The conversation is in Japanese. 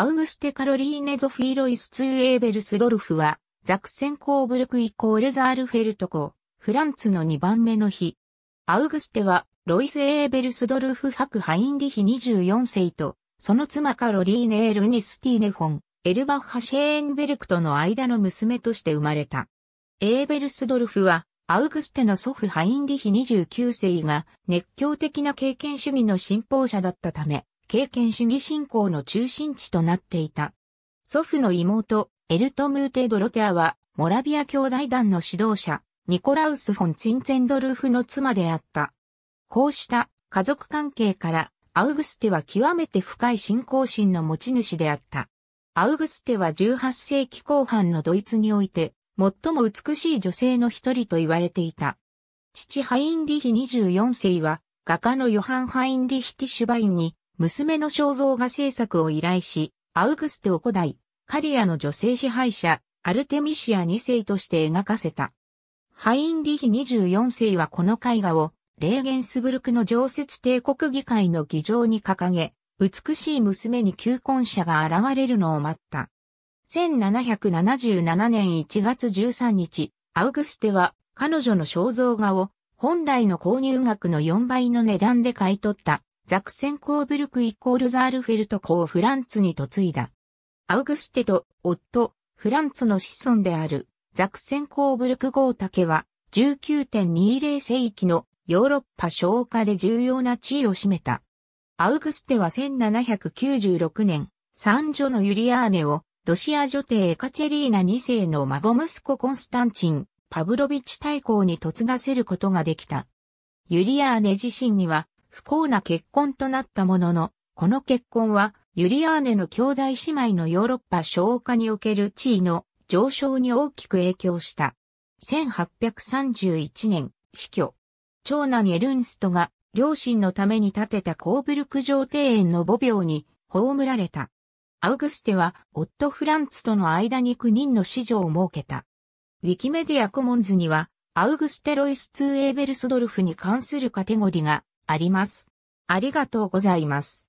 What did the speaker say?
アウグステ・カロリーネ・ゾフィーロイス・ツー・エーベルスドルフは、ザクセン・コーブルクイコールザールフェルト校、フランツの2番目の日。アウグステは、ロイス・エーベルスドルフク・ハインリヒ24世と、その妻カロリーネ・エルニスティーネフォン、エルバッハ・シェーンベルクとの間の娘として生まれた。エーベルスドルフは、アウグステの祖父ハインリヒ29世が熱狂的な経験主義の信奉者だったため、経験主義信仰の中心地となっていた。祖父の妹、エルトムーテ・ドロテアは、モラビア兄弟団の指導者、ニコラウス・フォン・ツインツェンドルーフの妻であった。こうした家族関係から、アウグステは極めて深い信仰心の持ち主であった。アウグステは18世紀後半のドイツにおいて、最も美しい女性の一人と言われていた。父ハインリヒ24世は、画家のヨハン・ハインリヒ・ティシュバインに娘の肖像画制作を依頼し、アウグスト古代、カリアの女性支配者、アルテミシア2世として描かせた。ハインリヒ24世はこの絵画を、レーゲンスブルクの常設帝国議会の議場に掲げ、美しい娘に求婚者が現れるのを待った。1777年1月13日、アウグステは彼女の肖像画を本来の購入額の4倍の値段で買い取ったザクセンコーブルクイコールザールフェルト公フランツに嫁いだ。アウグステと夫、フランツの子孫であるザクセンコーブルク豪竹は19.20世紀のヨーロッパ昇華で重要な地位を占めた。アウグステは1796年、三女のユリアーネをロシア女帝エカチェリーナ2世の孫息子コンスタンチン、パブロビッチ大公に嫁がせることができた。ユリアーネ自身には不幸な結婚となったものの、この結婚は、ユリアーネの兄弟姉妹のヨーロッパ和化における地位の上昇に大きく影響した。1831年、死去。長男エルンストが両親のために建てたコーブルク城庭園の墓廟に葬られた。アウグステは夫フランツとの間に9人の子女を設けた。ウィキメディアコモンズには、アウグステロイス・ツー・エーベルスドルフに関するカテゴリがあります。ありがとうございます。